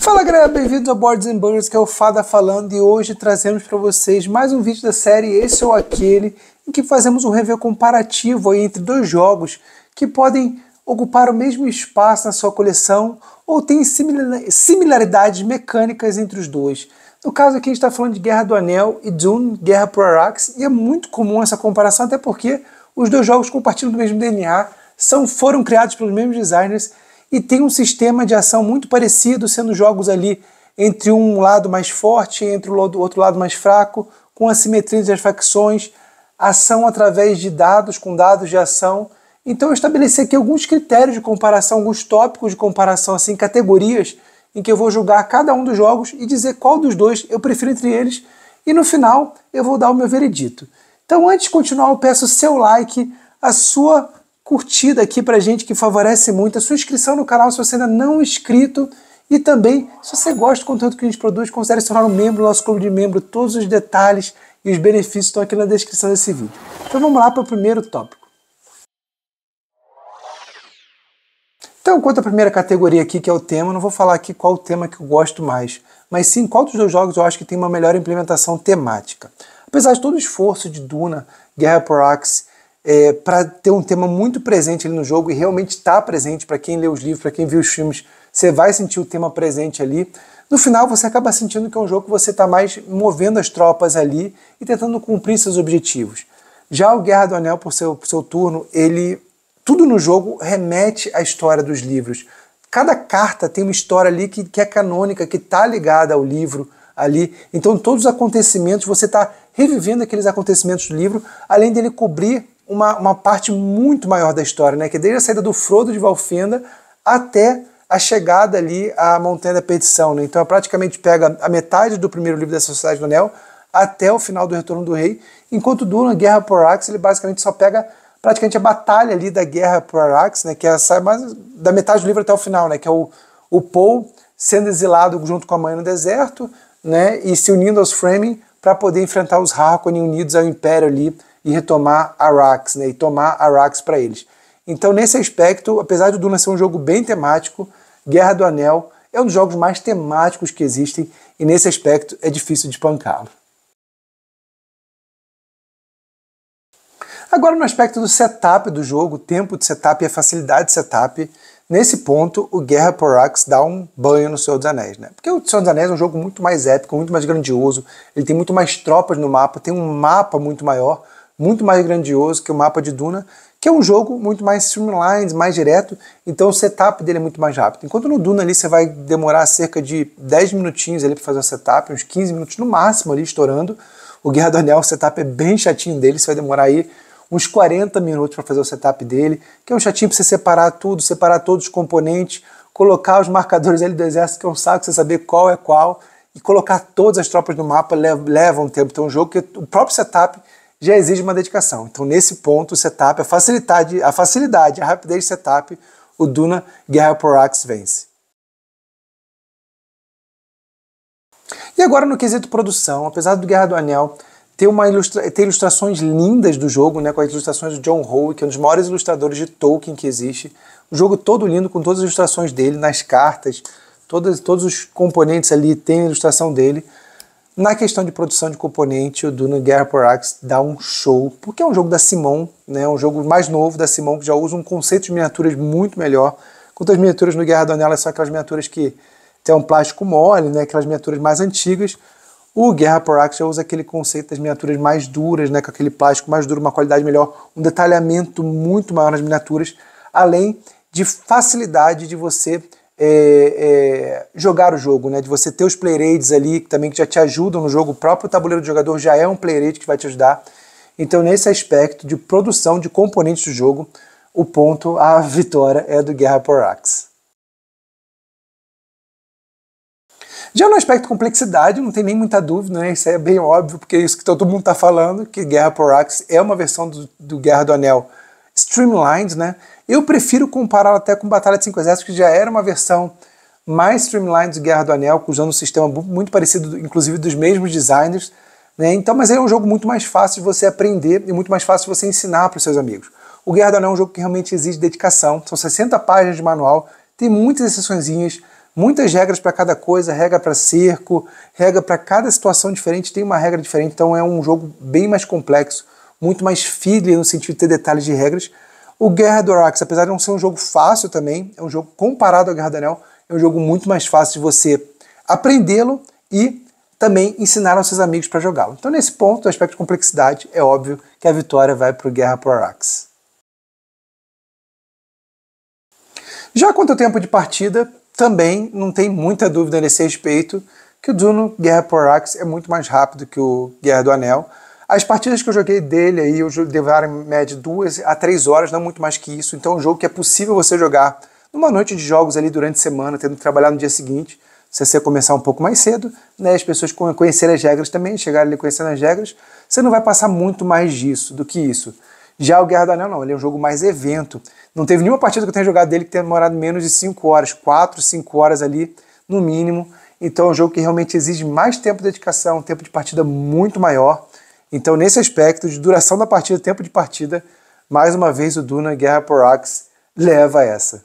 Fala galera, bem-vindos ao Boards and Burgers, que é o Fada falando e hoje trazemos para vocês mais um vídeo da série Esse ou Aquele, em que fazemos um review comparativo entre dois jogos que podem ocupar o mesmo espaço na sua coleção ou têm similaridades mecânicas entre os dois. No caso aqui a gente está falando de Guerra do Anel e Dune, Guerra pro Arax, e é muito comum essa comparação, até porque os dois jogos compartilham do mesmo DNA, são, foram criados pelos mesmos designers e tem um sistema de ação muito parecido, sendo jogos ali entre um lado mais forte, entre o outro lado mais fraco, com assimetrias das as facções, ação através de dados, com dados de ação. Então eu estabeleci aqui alguns critérios de comparação, alguns tópicos de comparação, assim, categorias, em que eu vou julgar cada um dos jogos e dizer qual dos dois eu prefiro entre eles, e no final eu vou dar o meu veredito. Então antes de continuar, eu peço o seu like, a sua curtida aqui para gente que favorece muito, a sua inscrição no canal se você ainda não é inscrito e também se você gosta do conteúdo que a gente produz, considere se tornar um membro do nosso clube de membro. Todos os detalhes e os benefícios estão aqui na descrição desse vídeo. Então vamos lá para o primeiro tópico. Então, quanto à primeira categoria aqui, que é o tema, não vou falar aqui qual o tema que eu gosto mais, mas sim qual dos dois jogos eu acho que tem uma melhor implementação temática. Apesar de todo o esforço de Duna, Guerra por Axis é, para ter um tema muito presente ali no jogo e realmente está presente para quem lê os livros, para quem viu os filmes, você vai sentir o tema presente ali. No final, você acaba sentindo que é um jogo que você está mais movendo as tropas ali e tentando cumprir seus objetivos. Já o Guerra do Anel, por seu, por seu turno, ele tudo no jogo remete à história dos livros. Cada carta tem uma história ali que, que é canônica, que está ligada ao livro ali. Então, todos os acontecimentos, você está revivendo aqueles acontecimentos do livro, além dele cobrir uma, uma parte muito maior da história, né? Que é desde a saída do Frodo de Valfenda até a chegada ali à Montanha da Perdição, né? Então praticamente pega a metade do primeiro livro da Sociedade do Anel até o final do Retorno do Rei, enquanto Duran, Guerra por Arax, ele basicamente só pega praticamente a batalha ali da Guerra por Arax, né? Que é, sai mais da metade do livro até o final, né? Que é o, o Paul sendo exilado junto com a mãe no deserto, né? E se unindo aos Fremen para poder enfrentar os Harkonnen unidos ao Império ali e retomar Arax, né, e tomar Arax para eles. Então, nesse aspecto, apesar do Duna ser um jogo bem temático, Guerra do Anel é um dos jogos mais temáticos que existem, e nesse aspecto é difícil de espancá-lo. Agora, no aspecto do setup do jogo, tempo de setup e a facilidade de setup, nesse ponto, o Guerra por Arax dá um banho no Senhor dos Anéis, né? Porque o Senhor dos Anéis é um jogo muito mais épico, muito mais grandioso, ele tem muito mais tropas no mapa, tem um mapa muito maior, muito mais grandioso que o mapa de Duna, que é um jogo muito mais streamlined, mais direto, então o setup dele é muito mais rápido. Enquanto no Duna ali você vai demorar cerca de 10 minutinhos ali para fazer o setup, uns 15 minutos no máximo ali estourando. O Guerra do Anel, o setup é bem chatinho dele, você vai demorar aí uns 40 minutos para fazer o setup dele, que é um chatinho para você separar tudo, separar todos os componentes, colocar os marcadores ali do exército, que é um saco você saber qual é qual, e colocar todas as tropas no mapa leva, leva um tempo. Então, é um jogo que o próprio setup já exige uma dedicação. Então, nesse ponto, o setup, a facilidade, a, facilidade, a rapidez de setup, o Duna Guerra Axe vence. E agora no quesito produção, apesar do Guerra do Anel ter, uma ilustra ter ilustrações lindas do jogo, né, com as ilustrações do John Howe, que é um dos maiores ilustradores de Tolkien que existe, o jogo todo lindo, com todas as ilustrações dele, nas cartas, todas, todos os componentes ali têm a ilustração dele, na questão de produção de componente, o Duna Guerra por Axe dá um show, porque é um jogo da Simon, né, é um jogo mais novo da Simon, que já usa um conceito de miniaturas muito melhor. Quanto as miniaturas no Guerra da Anela é são aquelas miniaturas que têm um plástico mole, né, aquelas miniaturas mais antigas. O Guerra por Axe já usa aquele conceito das miniaturas mais duras, né, com aquele plástico mais duro, uma qualidade melhor, um detalhamento muito maior nas miniaturas, além de facilidade de você é, é, jogar o jogo, né? De você ter os playraids ali que também que já te ajudam no jogo. O próprio tabuleiro do jogador já é um playrate que vai te ajudar. Então, nesse aspecto de produção de componentes do jogo, o ponto, a vitória é do Guerra por Axe. Já no aspecto complexidade, não tem nem muita dúvida, né? Isso é bem óbvio, porque é isso que todo mundo está falando, que Guerra por Axe é uma versão do, do Guerra do Anel streamlined, né? Eu prefiro compará-lo até com Batalha de Cinco Exércitos, que já era uma versão mais streamlined de Guerra do Anel, usando um sistema muito parecido, inclusive dos mesmos designers. Né? Então, mas é um jogo muito mais fácil de você aprender e muito mais fácil de você ensinar para os seus amigos. O Guerra do Anel é um jogo que realmente exige dedicação, são 60 páginas de manual, tem muitas exceções, muitas regras para cada coisa, regra para cerco, regra para cada situação diferente, tem uma regra diferente, então é um jogo bem mais complexo, muito mais fiel no sentido de ter detalhes de regras, o Guerra do Arax, apesar de não ser um jogo fácil também, é um jogo comparado ao Guerra do Anel, é um jogo muito mais fácil de você aprendê-lo e também ensinar aos seus amigos para jogá-lo. Então, nesse ponto, o aspecto de complexidade, é óbvio que a vitória vai para o Guerra pro Arax. Já quanto ao tempo de partida, também não tem muita dúvida nesse respeito que o Duno Guerra pro Arax é muito mais rápido que o Guerra do Anel. As partidas que eu joguei dele aí, eu levaram em média duas a três horas, não muito mais que isso. Então é um jogo que é possível você jogar numa noite de jogos ali durante a semana, tendo que trabalhar no dia seguinte, se você começar um pouco mais cedo, né, as pessoas conhecerem as regras também, chegarem ali conhecendo as regras, você não vai passar muito mais disso do que isso. Já o Guerra do Anel não, ele é um jogo mais evento. Não teve nenhuma partida que eu tenha jogado dele que tenha demorado menos de 5 horas, 4, 5 horas ali, no mínimo. Então é um jogo que realmente exige mais tempo de dedicação, um tempo de partida muito maior. Então, nesse aspecto de duração da partida, tempo de partida, mais uma vez o Duna Guerra por Axe leva a essa.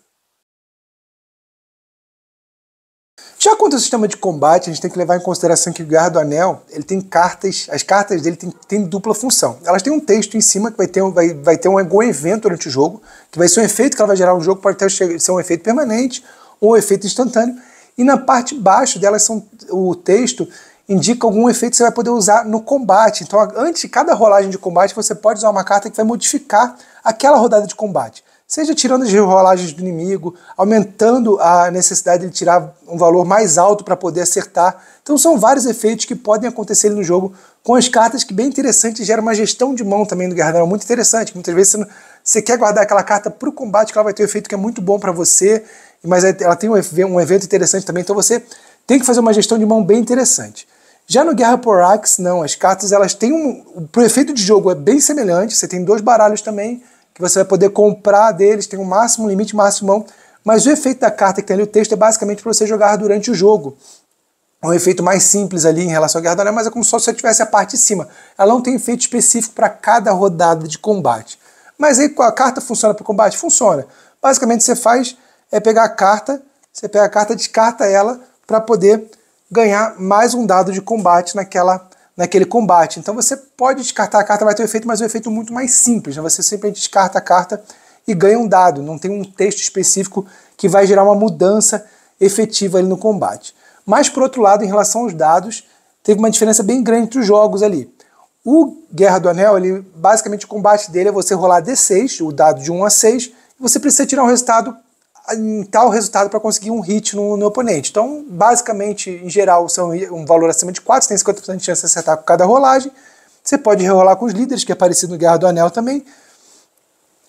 Já quanto ao sistema de combate, a gente tem que levar em consideração que o Guerra do Anel, ele tem cartas, as cartas dele têm tem dupla função. Elas têm um texto em cima que vai ter, um, vai, vai ter um, algum evento durante o jogo, que vai ser um efeito que ela vai gerar no jogo, pode ter, ser um efeito permanente ou um efeito instantâneo. E na parte baixo delas são o texto indica algum efeito que você vai poder usar no combate. Então, antes de cada rolagem de combate, você pode usar uma carta que vai modificar aquela rodada de combate. Seja tirando as rolagens do inimigo, aumentando a necessidade de tirar um valor mais alto para poder acertar. Então, são vários efeitos que podem acontecer no jogo com as cartas que, bem interessante, gera uma gestão de mão também do guerreiro muito interessante. Muitas vezes você, não, você quer guardar aquela carta para o combate, que ela vai ter um efeito que é muito bom para você, mas ela tem um evento interessante também. Então, você tem que fazer uma gestão de mão bem interessante. Já no Guerra por Axe, não. As cartas elas têm um. O efeito de jogo é bem semelhante. Você tem dois baralhos também, que você vai poder comprar deles, tem um máximo, um limite, máximo mão. Mas o efeito da carta que tem ali o texto é basicamente para você jogar durante o jogo. É um efeito mais simples ali em relação à Guerra do Anel, mas é como se você tivesse a parte de cima. Ela não tem efeito específico para cada rodada de combate. Mas aí a carta funciona para o combate? Funciona. Basicamente você faz é pegar a carta, você pega a carta, descarta ela para poder ganhar mais um dado de combate naquela, naquele combate. Então você pode descartar a carta, vai ter um efeito, mas é um efeito muito mais simples. Né? Você sempre descarta a carta e ganha um dado. Não tem um texto específico que vai gerar uma mudança efetiva ali no combate. Mas, por outro lado, em relação aos dados, teve uma diferença bem grande entre os jogos ali. O Guerra do Anel, ele, basicamente o combate dele é você rolar D6, o dado de 1 a 6, e você precisa tirar um resultado em tal resultado para conseguir um hit no, no, oponente. Então, basicamente, em geral, são um valor acima de 4, você tem 50% de chance de acertar com cada rolagem. Você pode rerolar com os líderes, que é parecido no Guerra do Anel também,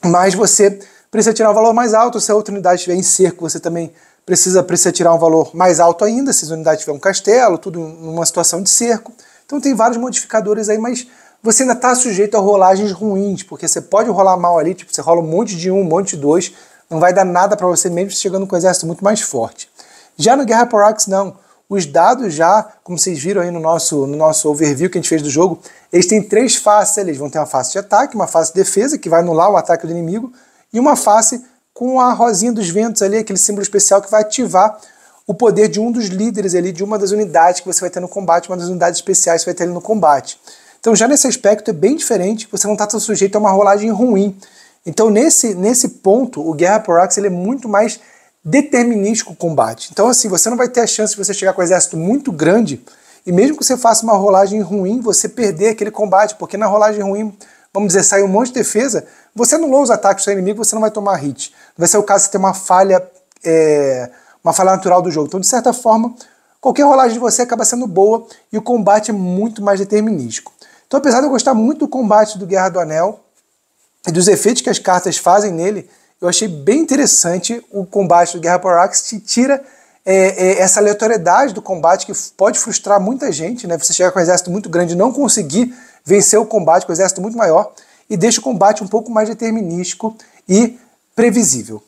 mas você precisa tirar um valor mais alto. Se a outra unidade estiver em cerco, você também precisa, precisa tirar um valor mais alto ainda, se a unidade tiver um castelo, tudo numa situação de cerco. Então tem vários modificadores aí, mas você ainda está sujeito a rolagens ruins, porque você pode rolar mal ali, tipo, você rola um monte de um, um monte de dois, não vai dar nada para você mesmo chegando com um exército muito mais forte. Já no Guerra por Axe, não. Os dados já, como vocês viram aí no nosso, no nosso overview que a gente fez do jogo, eles têm três faces. Eles vão ter uma face de ataque, uma face de defesa, que vai anular o ataque do inimigo, e uma face com a rosinha dos ventos ali, aquele símbolo especial que vai ativar o poder de um dos líderes ali, de uma das unidades que você vai ter no combate, uma das unidades especiais que você vai ter ali no combate. Então já nesse aspecto é bem diferente, você não está sujeito a uma rolagem ruim. Então, nesse, nesse ponto, o Guerra por Axis ele é muito mais determinístico o combate. Então, assim, você não vai ter a chance de você chegar com um exército muito grande e mesmo que você faça uma rolagem ruim, você perder aquele combate, porque na rolagem ruim, vamos dizer, sai um monte de defesa, você anulou os ataques do seu inimigo, você não vai tomar hit. Vai ser o caso de ter uma falha, é, uma falha natural do jogo. Então, de certa forma, qualquer rolagem de você acaba sendo boa e o combate é muito mais determinístico. Então, apesar de eu gostar muito do combate do Guerra do Anel, e dos efeitos que as cartas fazem nele, eu achei bem interessante o combate do Guerra por Arax, te tira é, é, essa aleatoriedade do combate que pode frustrar muita gente, né? Você chegar com um exército muito grande e não conseguir vencer o combate com um exército muito maior, e deixa o combate um pouco mais determinístico e previsível.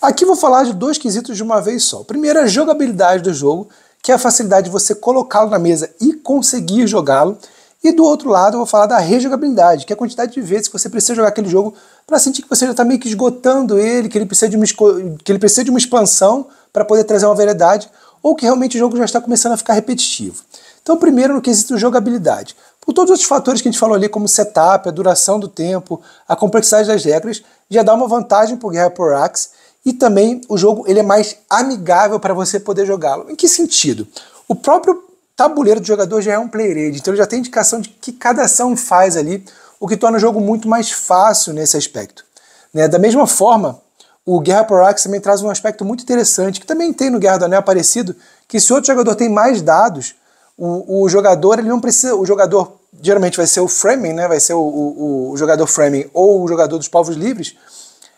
Aqui vou falar de dois quesitos de uma vez só. primeiro a jogabilidade do jogo, que é a facilidade de você colocá-lo na mesa e conseguir jogá-lo. E do outro lado, eu vou falar da rejogabilidade, que é a quantidade de vezes que você precisa jogar aquele jogo para sentir que você já está meio que esgotando ele, que ele precisa de uma, que ele precisa de uma expansão para poder trazer uma variedade, ou que realmente o jogo já está começando a ficar repetitivo. Então, primeiro, no quesito jogabilidade. Por todos os outros fatores que a gente falou ali, como setup, a duração do tempo, a complexidade das regras, já dá uma vantagem para o Guerra por Axe, e também o jogo ele é mais amigável para você poder jogá-lo. Em que sentido? O próprio tabuleiro do jogador já é um player aid, então ele já tem indicação de que cada ação faz ali, o que torna o jogo muito mais fácil nesse aspecto. Né? Da mesma forma, o Guerra por Arx também traz um aspecto muito interessante, que também tem no Guerra do Anel parecido, que se outro jogador tem mais dados, o, o jogador ele não precisa, o jogador geralmente vai ser o framing, né? vai ser o, o, o jogador framing ou o jogador dos povos livres,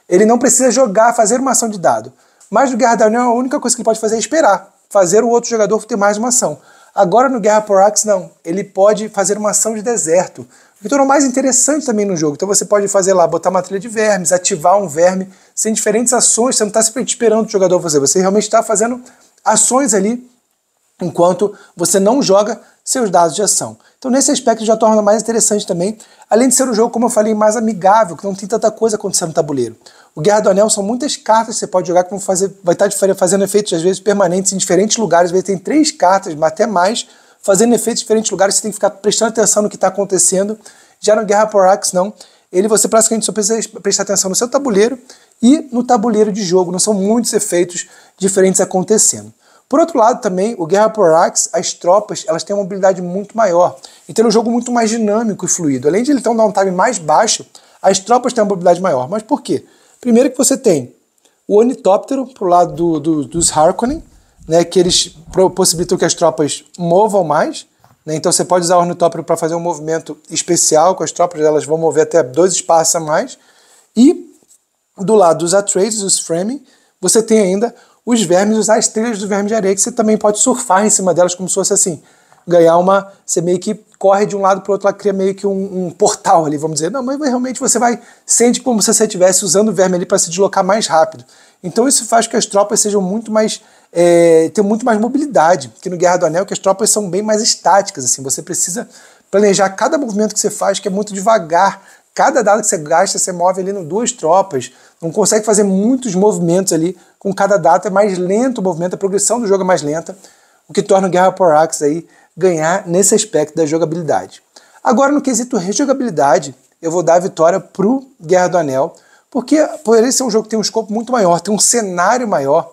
ele não precisa jogar, fazer uma ação de dado. Mas no Guerra do Anel a única coisa que ele pode fazer é esperar, fazer o outro jogador ter mais uma ação. Agora no Guerra por Axe, não. Ele pode fazer uma ação de deserto. Então, é o que torna mais interessante também no jogo. Então você pode fazer lá, botar uma trilha de vermes, ativar um verme, sem diferentes ações. Você não está sempre esperando o jogador fazer. Você realmente está fazendo ações ali, enquanto você não joga seus dados de ação. Então, nesse aspecto, já torna mais interessante também, além de ser um jogo, como eu falei, mais amigável, que não tem tanta coisa acontecendo no tabuleiro. O Guerra do Anel são muitas cartas que você pode jogar que vão fazer, vai tá estar fazendo efeitos, às vezes, permanentes em diferentes lugares. Às vezes tem três cartas, mas até mais, fazendo efeitos em diferentes lugares. Você tem que ficar prestando atenção no que está acontecendo. Já no Guerra por Axe, não. Ele você praticamente só precisa prestar atenção no seu tabuleiro e no tabuleiro de jogo. Não são muitos efeitos diferentes acontecendo. Por outro lado, também, o Guerra por Axe, as tropas, elas têm uma mobilidade muito maior. Então ele é um jogo muito mais dinâmico e fluido. Além de ele ter um downtime mais baixo, as tropas têm uma mobilidade maior. Mas por quê? Primeiro que você tem o onitóptero pro lado do, do, dos Harkonnen, né, que eles possibilitam que as tropas movam mais. Né, então você pode usar o ornitóptero para fazer um movimento especial com as tropas, elas vão mover até dois espaços a mais. E do lado dos Atreides, os framing você tem ainda os vermes, usar as trilhas do verme de areia, que você também pode surfar em cima delas, como se fosse assim, ganhar uma. Você meio que corre de um lado para o outro, ela cria meio que um, um, portal ali, vamos dizer. Não, mas realmente você vai, sente como se você estivesse usando o verme ali para se deslocar mais rápido. Então isso faz que as tropas sejam muito mais. É, muito mais mobilidade, que no Guerra do Anel, que as tropas são bem mais estáticas, assim, você precisa planejar cada movimento que você faz, que é muito devagar, Cada dado que você gasta, você move ali em duas tropas. Não consegue fazer muitos movimentos ali com cada dado. É mais lento o movimento, a progressão do jogo é mais lenta, o que torna o Guerra por Axis aí ganhar nesse aspecto da jogabilidade. Agora, no quesito rejogabilidade, eu vou dar a vitória o Guerra do Anel, porque por ele ser um jogo que tem um escopo muito maior, tem um cenário maior,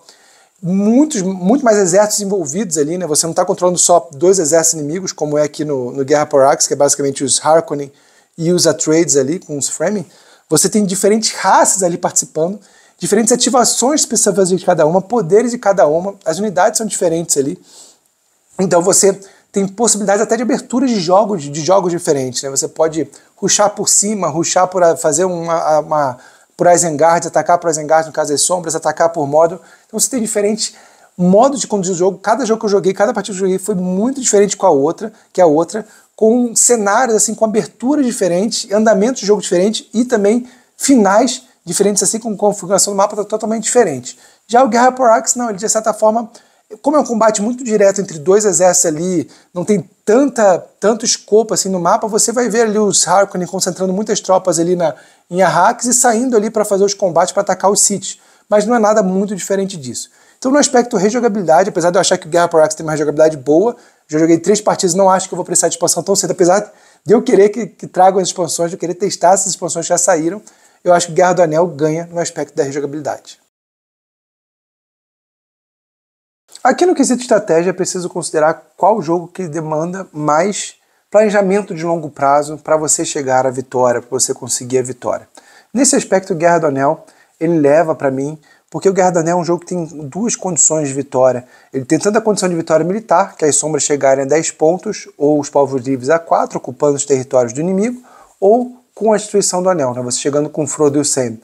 muitos, muito mais exércitos envolvidos ali, né? Você não está controlando só dois exércitos inimigos, como é aqui no, no Guerra por Axis, que é basicamente os Harkonnen e usa trades ali com os framing, você tem diferentes raças ali participando, diferentes ativações específicas de cada uma, poderes de cada uma, as unidades são diferentes ali. Então você tem possibilidades até de abertura de jogos, de jogos diferentes, né? Você pode ruxar por cima, ruxar por fazer uma, uma por Isengard, atacar por Isengard no caso das é sombras, atacar por modo. Então você tem diferentes modos de conduzir o jogo. Cada jogo que eu joguei, cada partida que eu joguei foi muito diferente com a outra, que a outra com cenários, assim, com aberturas diferentes, andamentos de jogo diferentes e também finais diferentes, assim, com configuração do mapa tá totalmente diferente. Já o Guerra por Axis, não, ele de certa forma, como é um combate muito direto entre dois exércitos ali, não tem tanta, tanto escopo assim no mapa, você vai ver ali os Harkonnen concentrando muitas tropas ali na, em Arrakis e saindo ali para fazer os combates para atacar os cities. Mas não é nada muito diferente disso. Então, no aspecto rejogabilidade, apesar de eu achar que o Guerra por Axis tem uma jogabilidade boa, já joguei três partidas, não acho que eu vou precisar de expansão tão cedo, apesar de eu querer que, que tragam as expansões, de eu querer testar essas expansões que já saíram. Eu acho que Guerra do Anel ganha no aspecto da rejogabilidade. Aqui no quesito estratégia, é preciso considerar qual jogo que demanda mais planejamento de longo prazo para você chegar à vitória, para você conseguir a vitória. Nesse aspecto, Guerra do Anel, ele leva para mim porque o Guerra do Anel é um jogo que tem duas condições de vitória. Ele tem tanto a condição de vitória militar, que as sombras chegarem a 10 pontos, ou os povos livres a 4, ocupando os territórios do inimigo, ou com a destruição do anel, né? você chegando com Frodo e o Sam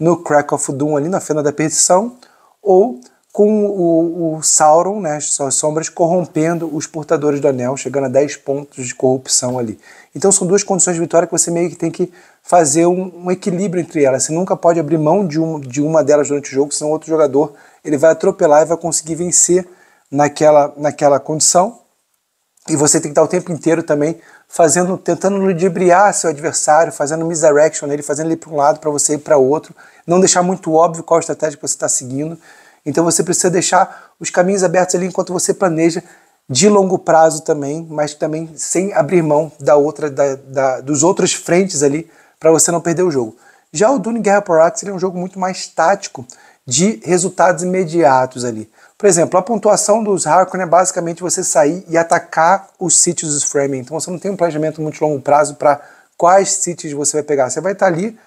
no Crack of Doom, ali na Fenda da Perdição, ou com o, o Sauron, né, as sombras, corrompendo os portadores do anel, chegando a 10 pontos de corrupção ali. Então são duas condições de vitória que você meio que tem que fazer um, um equilíbrio entre elas. Você nunca pode abrir mão de, um, de uma delas durante o jogo, senão outro jogador ele vai atropelar e vai conseguir vencer naquela, naquela condição. E você tem que estar o tempo inteiro também fazendo, tentando ludibriar seu adversário, fazendo misdirection nele, fazendo ele para um lado para você ir para outro, não deixar muito óbvio qual estratégia que você está seguindo. Então você precisa deixar os caminhos abertos ali enquanto você planeja de longo prazo também, mas também sem abrir mão da outra, da, da dos outros frentes ali para você não perder o jogo. Já o Dune Guerra por Axe é um jogo muito mais tático de resultados imediatos ali. Por exemplo, a pontuação dos Harkonnen é basicamente você sair e atacar os sítios dos Fremen. Então você não tem um planejamento muito longo prazo para quais sítios você vai pegar. Você vai estar tá ali,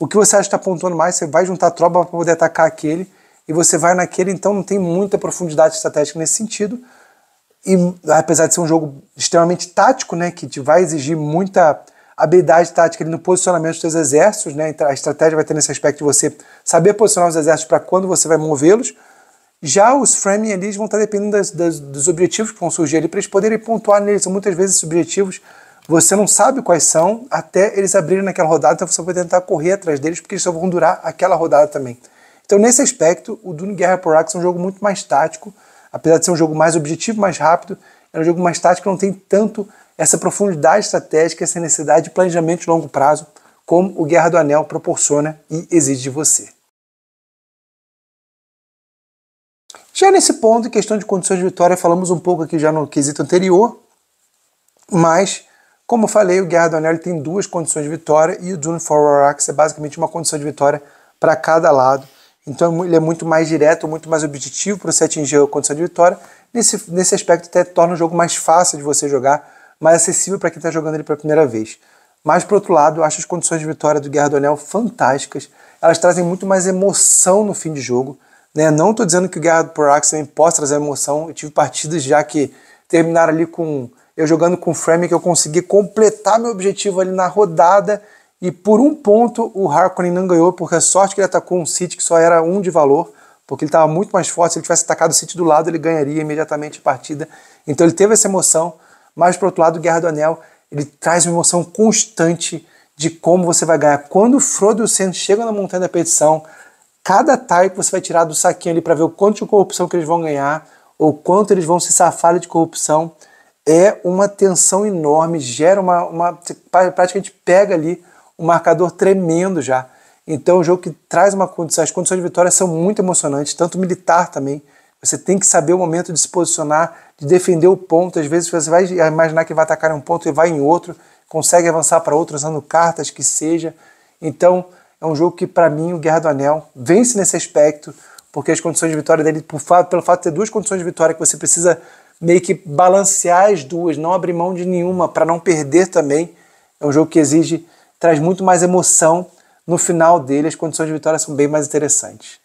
o que você acha que está pontuando mais, você vai juntar tropa para poder atacar aquele e você vai naquele, então não tem muita profundidade estratégica nesse sentido. E apesar de ser um jogo extremamente tático, né, que vai exigir muita habilidade tática ali no posicionamento dos seus exércitos, né, a estratégia vai ter nesse aspecto de você saber posicionar os exércitos para quando você vai movê-los. Já os framing ali vão estar tá dependendo das, das, dos objetivos que vão surgir ali para eles poderem pontuar neles. São muitas vezes esses objetivos você não sabe quais são até eles abrirem naquela rodada, então você vai tentar correr atrás deles porque eles só vão durar aquela rodada também. Então, nesse aspecto, o Dune Guerra por Axis é um jogo muito mais tático, apesar de ser um jogo mais objetivo, mais rápido, é um jogo mais tático, não tem tanto essa profundidade estratégica, essa necessidade de planejamento de longo prazo, como o Guerra do Anel proporciona e exige de você. Já nesse ponto, questão de condições de vitória, falamos um pouco aqui já no quesito anterior, mas, como eu falei, o Guerra do Anel tem duas condições de vitória e o Dune Forward Arax é basicamente uma condição de vitória para cada lado. Então ele é muito mais direto, muito mais objetivo para você atingir a condição de vitória. Nesse, nesse aspecto até torna o jogo mais fácil de você jogar, mais acessível para quem está jogando ele pela primeira vez. Mas, por outro lado, acho as condições de vitória do Guerra do Anel fantásticas. Elas trazem muito mais emoção no fim de jogo. Né? Não estou dizendo que o Guerra do Porax também possa trazer emoção. Eu tive partidas já que terminaram ali com eu jogando com frame que eu consegui completar meu objetivo ali na rodada e por um ponto o Harkonnen não ganhou, porque a sorte que ele atacou um City que só era um de valor, porque ele estava muito mais forte. Se ele tivesse atacado o City do lado, ele ganharia imediatamente a partida. Então ele teve essa emoção, mas por outro lado, Guerra do Anel, ele traz uma emoção constante de como você vai ganhar. Quando o Frodo e o Sam chegam na Montanha da Petição, cada tie que você vai tirar do saquinho ali para ver o quanto de corrupção que eles vão ganhar, ou quanto eles vão se safar de corrupção, é uma tensão enorme, gera uma, uma praticamente pega ali um marcador tremendo já. Então, é um jogo que traz uma condição, as condições de vitória são muito emocionantes, tanto militar também. Você tem que saber o momento de se posicionar, de defender o ponto. Às vezes você vai imaginar que vai atacar em um ponto e vai em outro, consegue avançar para outro usando cartas que seja. Então, é um jogo que, para mim, o Guerra do Anel vence nesse aspecto, porque as condições de vitória dele, por fato, pelo fato de ter duas condições de vitória que você precisa meio que balancear as duas, não abrir mão de nenhuma para não perder também. É um jogo que exige traz muito mais emoção. No final dele, as condições de vitória são bem mais interessantes.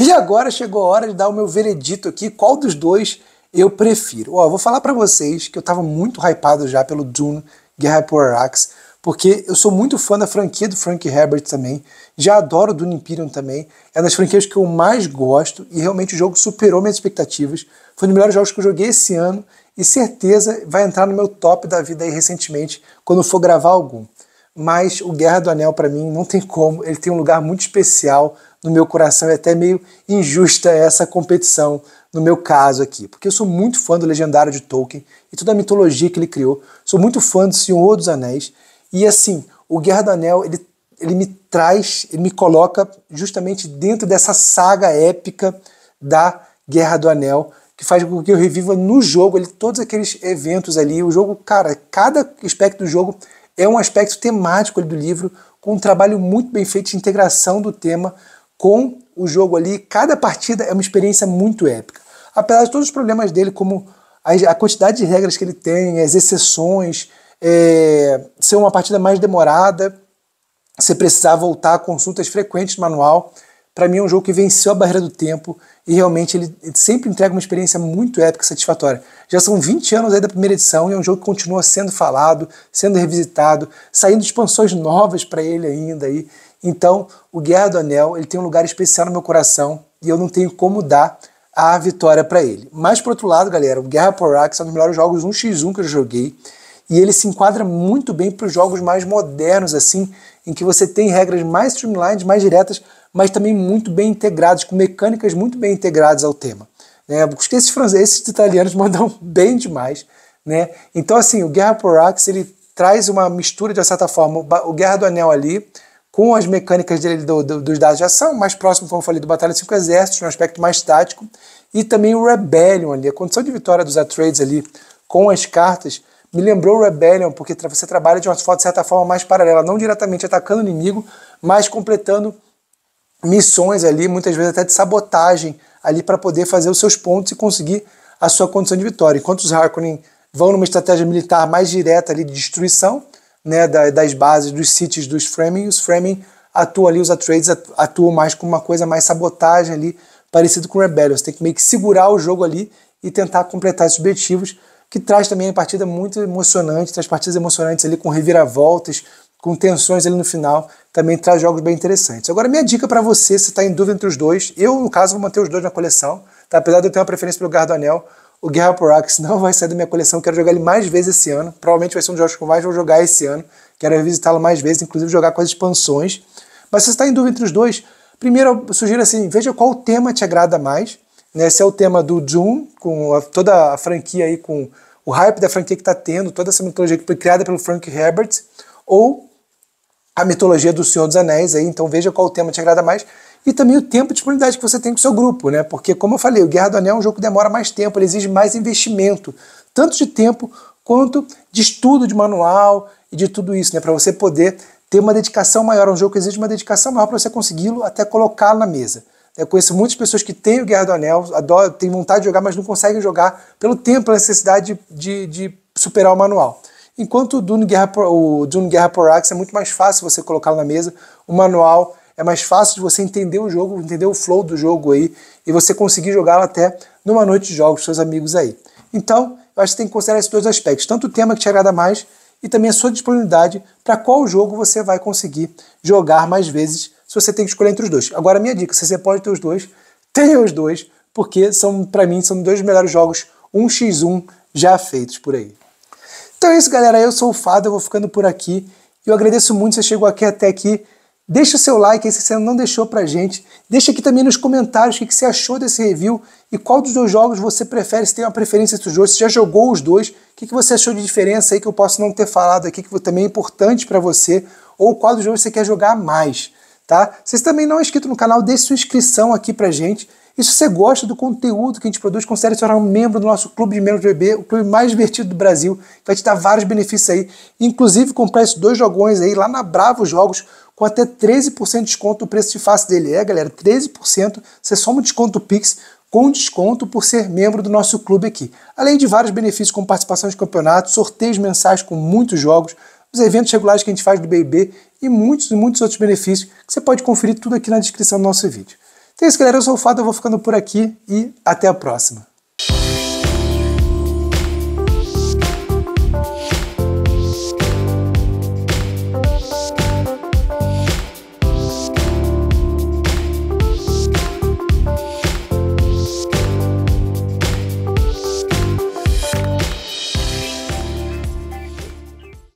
E agora chegou a hora de dar o meu veredito aqui, qual dos dois eu prefiro. Ó, vou falar para vocês que eu estava muito hypado já pelo Dune Guerra por Arax porque eu sou muito fã da franquia do Frank Herbert também, já adoro do Imperium também, é uma das franquias que eu mais gosto e realmente o jogo superou minhas expectativas. Foi um dos melhores jogos que eu joguei esse ano e certeza vai entrar no meu top da vida aí recentemente quando for gravar algum. Mas o Guerra do Anel para mim não tem como, ele tem um lugar muito especial no meu coração, é até meio injusta essa competição no meu caso aqui, porque eu sou muito fã do legendário de Tolkien e toda a mitologia que ele criou. Sou muito fã do Senhor dos Anéis e assim, o Guerra do Anel, ele, ele me traz, ele me coloca justamente dentro dessa saga épica da Guerra do Anel, que faz com que eu reviva no jogo ele, todos aqueles eventos ali. O jogo, cara, cada aspecto do jogo é um aspecto temático ali, do livro, com um trabalho muito bem feito de integração do tema com o jogo ali. Cada partida é uma experiência muito épica. Apesar de todos os problemas dele, como a, a quantidade de regras que ele tem, as exceções, é, ser uma partida mais demorada, você precisar voltar a consultas frequentes do manual. Para mim é um jogo que venceu a barreira do tempo e realmente ele sempre entrega uma experiência muito épica e satisfatória. Já são 20 anos aí da primeira edição e é um jogo que continua sendo falado, sendo revisitado, saindo expansões novas para ele ainda aí. Então, o Guerra do Anel, ele tem um lugar especial no meu coração e eu não tenho como dar a vitória para ele. Mas por outro lado, galera, o Guerra por Axe é um dos melhores jogos 1x1 que eu joguei e ele se enquadra muito bem para os jogos mais modernos, assim, em que você tem regras mais streamlined, mais diretas, mas também muito bem integrados, com mecânicas muito bem integradas ao tema. Né? esses franceses, esses italianos mandam bem demais. Né? Então, assim, o Guerra por Axe, ele traz uma mistura, de certa forma, o Guerra do Anel ali, com as mecânicas dele do, do, dos dados de ação, mais próximo, como eu falei, do Batalha de Cinco Exércitos, no aspecto mais tático, e também o Rebellion ali, a condição de vitória dos Atreides ali, com as cartas, me lembrou Rebellion, porque você trabalha de uma forma, de certa forma, mais paralela, não diretamente atacando o inimigo, mas completando missões ali, muitas vezes até de sabotagem ali para poder fazer os seus pontos e conseguir a sua condição de vitória. Enquanto os Harkonnen vão numa estratégia militar mais direta ali de destruição né, das bases, dos sítios dos Fremen, os Fremen atuam ali, os Atreides atuam mais com uma coisa mais sabotagem ali, parecido com Rebellion. Você tem que meio que segurar o jogo ali e tentar completar esses objetivos que traz também a partida muito emocionante, traz partidas emocionantes ali com reviravoltas, com tensões ali no final, também traz jogos bem interessantes. Agora, minha dica para você, se está em dúvida entre os dois, eu, no caso, vou manter os dois na coleção, tá? apesar de eu ter uma preferência pelo do Anel, o Guerra por Axe não vai sair da minha coleção, quero jogar ele mais vezes esse ano, provavelmente vai ser um dos jogos que eu mais vou jogar esse ano, quero revisitá-lo mais vezes, inclusive jogar com as expansões. Mas se você está em dúvida entre os dois, primeiro eu sugiro assim, veja qual tema te agrada mais, né, esse é o tema do June, com a, toda a franquia aí, com o hype da franquia que está tendo, toda essa mitologia que foi criada pelo Frank Herbert, ou a mitologia do Senhor dos Anéis aí, então veja qual tema te agrada mais. E também o tempo de disponibilidade que você tem com o seu grupo, né? Porque, como eu falei, o Guerra do Anel é um jogo que demora mais tempo, ele exige mais investimento, tanto de tempo quanto de estudo de manual e de tudo isso, né? Para você poder ter uma dedicação maior. É um jogo que exige uma dedicação maior para você consegui-lo até colocá-lo na mesa. Eu conheço muitas pessoas que têm o Guerra do Anel, adoram, têm vontade de jogar, mas não conseguem jogar pelo tempo, a necessidade de, de, de superar o manual. Enquanto o Dune Guerra, o Dune Guerra por Axe é muito mais fácil você colocar na mesa o manual, é mais fácil de você entender o jogo, entender o flow do jogo aí e você conseguir jogá-lo até numa noite de jogos com seus amigos aí. Então, eu acho que tem que considerar esses dois aspectos, tanto o tema que te agrada mais e também a sua disponibilidade para qual jogo você vai conseguir jogar mais vezes se você tem que escolher entre os dois. Agora, minha dica: se você pode ter os dois, tenha os dois, porque são, para mim, são dois melhores jogos 1x1 já feitos por aí. Então é isso, galera. Eu sou o Fado, eu vou ficando por aqui. Eu agradeço muito se você chegou aqui até aqui. Deixa o seu like aí se você não deixou pra gente. Deixa aqui também nos comentários o que você achou desse review e qual dos dois jogos você prefere, se tem uma preferência entre os dois, se já jogou os dois, o que você achou de diferença aí que eu posso não ter falado aqui, que também é importante para você, ou qual dos jogos você quer jogar mais, tá? Se você também não é inscrito no canal, deixe sua inscrição aqui pra gente. E se você gosta do conteúdo que a gente produz, considere se tornar um membro do nosso Clube de Membros do BB, o clube mais divertido do Brasil. Vai te dar vários benefícios aí. Inclusive, comprar esses dois jogões aí lá na Bravo Jogos, com até 13% de desconto no preço de face dele. É, galera, 13%. Você soma o desconto Pix com desconto por ser membro do nosso clube aqui. Além de vários benefícios como participação de campeonatos, sorteios mensais com muitos jogos, os eventos regulares que a gente faz do BB e muitos e muitos outros benefícios que você pode conferir tudo aqui na descrição do nosso vídeo. Então é isso, galera. Eu sou o Fado, eu vou ficando por aqui e até a próxima.